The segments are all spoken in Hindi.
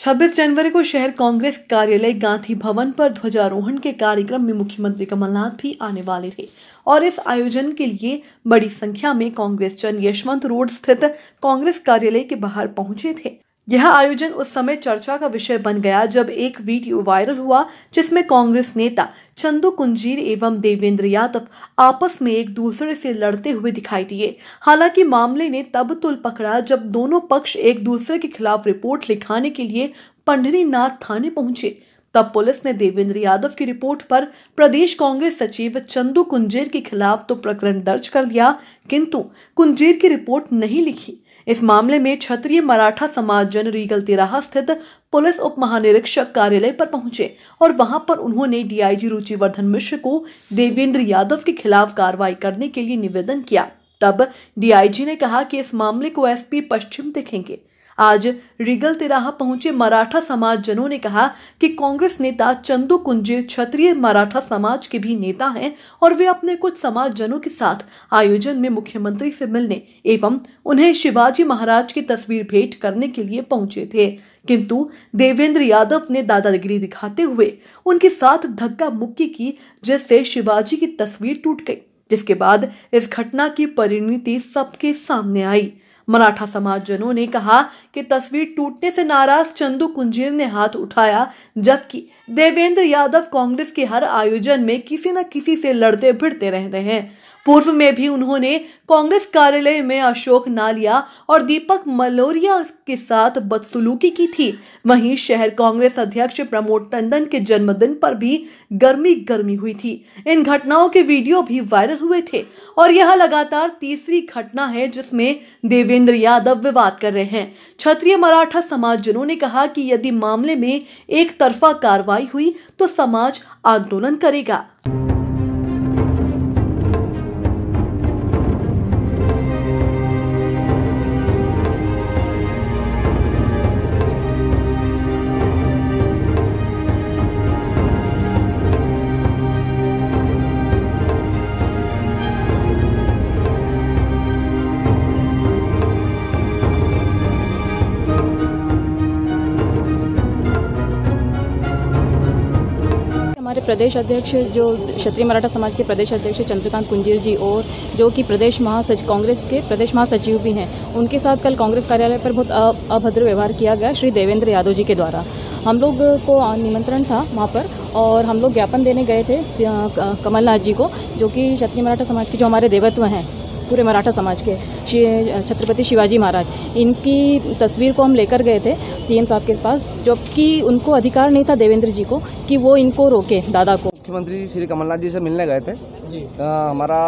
26 जनवरी को शहर कांग्रेस कार्यालय गांधी भवन पर ध्वजारोहण के कार्यक्रम में मुख्यमंत्री कमलनाथ भी आने वाले थे और इस आयोजन के लिए बड़ी संख्या में कांग्रेस जन यशवंत रोड स्थित कांग्रेस कार्यालय के बाहर पहुंचे थे यह आयोजन उस समय चर्चा का विषय बन गया जब एक वीडियो वायरल हुआ जिसमें कांग्रेस नेता चंदू कुंजीर एवं देवेंद्र यादव आपस में एक दूसरे से लड़ते हुए दिखाई दिए हालांकि मामले ने तब तुल पकड़ा जब दोनों पक्ष एक दूसरे के खिलाफ रिपोर्ट लिखाने के लिए पंडरीनाथ थाने पहुंचे तब पुलिस ने देवेंद्र यादव की रिपोर्ट पर प्रदेश कांग्रेस सचिव चंदू कुंजीर के खिलाफ तो प्रकरण दर्ज कर लिया किंतु कुंजीर की रिपोर्ट नहीं लिखी इस मामले में क्षत्रिय मराठा समाज जन रीगल तिराहा स्थित पुलिस उप महानिरीक्षक कार्यालय पर पहुंचे और वहां पर उन्होंने डीआईजी रुचिवर्धन मिश्र को देवेंद्र यादव के खिलाफ कार्रवाई करने के लिए निवेदन किया तब डीआईजी ने कहा कि इस मामले को एसपी पश्चिम देखेंगे आज रिगल तिराहा पहुंचे मराठा समाज जनों ने कहा कि कांग्रेस नेता चंदू कुंजीर क्षत्रिय मराठा समाज के भी नेता हैं और वे अपने कुछ समाज जनों के साथ आयोजन में मुख्यमंत्री से मिलने एवं उन्हें शिवाजी महाराज की तस्वीर भेंट करने के लिए पहुंचे थे किंतु देवेंद्र यादव ने दादागिरी दिखाते हुए उनके साथ धक्का मुक्की की जिससे शिवाजी की तस्वीर टूट गई जिसके बाद इस घटना की परिणति सबके सामने आई मराठा समाजजनों ने कहा कि तस्वीर टूटने से नाराज चंदू कुंजीर ने हाथ उठाया जबकि देवेंद्र यादव कांग्रेस के हर आयोजन में किसी न किसी से लड़ते भिड़ते रहते हैं पूर्व में भी उन्होंने कांग्रेस कार्यालय में अशोक नालिया और दीपक मलोरिया के साथ बदसलूकी की थी वहीं शहर कांग्रेस अध्यक्ष प्रमोद टंडन के जन्मदिन पर भी गर्मी गर्मी हुई थी इन घटनाओं के वीडियो भी वायरल हुए थे और यह लगातार तीसरी घटना है जिसमें देवेंद्र यादव विवाद कर रहे हैं क्षत्रिय मराठा समाजजनों ने कहा कि यदि मामले में एक तरफा कार्रवाई हुई तो समाज आंदोलन करेगा हमारे प्रदेश अध्यक्ष जो क्षत्रिय मराठा समाज के प्रदेश अध्यक्ष चंद्रकांत कुंजीर जी और जो कि प्रदेश महासचिव कांग्रेस के प्रदेश महासचिव भी हैं उनके साथ कल कांग्रेस कार्यालय पर बहुत अभद्र व्यवहार किया गया श्री देवेंद्र यादव जी के द्वारा हम लोग को निमंत्रण था वहाँ पर और हम लोग ज्ञापन देने गए थे कमलनाथ जी को जो कि क्षत्रिय मराठा समाज के जो हमारे देवत्व हैं पूरे मराठा समाज के छत्रपति शिवाजी महाराज इनकी तस्वीर को हम लेकर गए थे सीएम साहब के पास जबकि उनको अधिकार नहीं था देवेंद्र जी को कि वो इनको रोके दादा को मुख्यमंत्री श्री कमलनाथ जी से मिलने गए थे आ, हमारा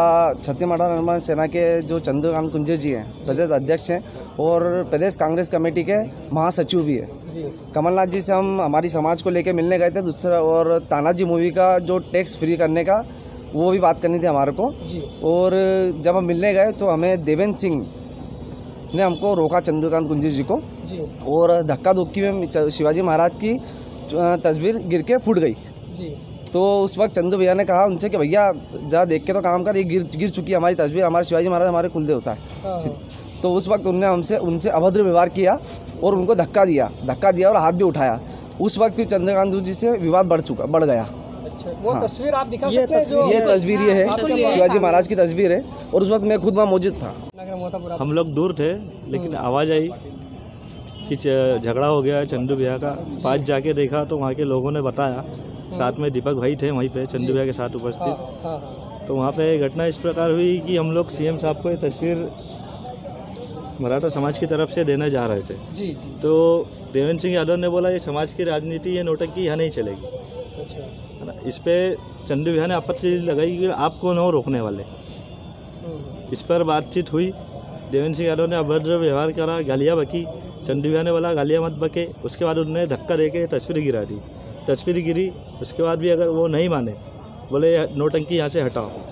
छत्तीसगढ़ मराठा निर्माण सेना के जो चंद्रकांत कुंजर जी हैं प्रदेश अध्यक्ष हैं और प्रदेश कांग्रेस कमेटी के महासचिव भी है कमलनाथ जी से हम हमारी समाज को लेकर मिलने गए थे दूसरा और तानाजी मूवी का जो टैक्स फ्री करने का वो भी बात करनी थी हमारे को और जब हम मिलने गए तो हमें देवेंद्र सिंह ने हमको रोका चंद्रकांत कुंजी जी को और धक्का धुक्की में शिवाजी महाराज की तस्वीर गिर के फूट गई तो उस वक्त चंदू भैया ने कहा उनसे कि भैया ज़रा देख के तो काम कर ये गिर गिर चुकी है हमारी तस्वीर हमारे शिवाजी महाराज हमारे कुलदेवता है हाँ। तो उस वक्त उनने हमसे उनसे अभद्र व्यवहार किया और उनको धक्का दिया धक्का दिया और हाथ भी उठाया उस वक्त फिर चंद्रकांत जी से विवाद बढ़ चुका बढ़ गया अच्छा। वो हाँ। तस्वीर आप दिखा ये सकते ये तस्वीर ये है शिवाजी महाराज की तस्वीर है और उस वक्त मैं खुद वहाँ मौजूद था हम लोग दूर थे लेकिन हाँ। आवाज़ आई कि झगड़ा हो गया है चंदू भैया का पास जाके देखा तो वहाँ के लोगों ने बताया हाँ। साथ में दीपक भाई थे वहीं पे चंदू भैया के साथ उपस्थित हाँ, तो वहाँ पे घटना इस प्रकार हुई कि हम लोग सीएम साहब को ये तस्वीर मराठा समाज की तरफ से देने जा रहे थे जी, जी। तो देवेंद्र सिंह यादव ने बोला ये समाज की राजनीति ये की यहाँ नहीं चलेगी अच्छा इस पर चंडी भैया ने आपत्ति लगाई कि आप कौन हो रोकने वाले हम्म। इस पर बातचीत हुई देवेंद्र सिंह यादव ने अभद्र व्यवहार करा गालियाँ बकी चंडी भैया ने बोला गालियाँ मत बके उसके बाद उन्होंने धक्का दे के तस्वीर गिरा दी तस्वीर गिरी उसके बाद भी अगर वो नहीं माने बोले नोटंकी यहाँ से हटाओ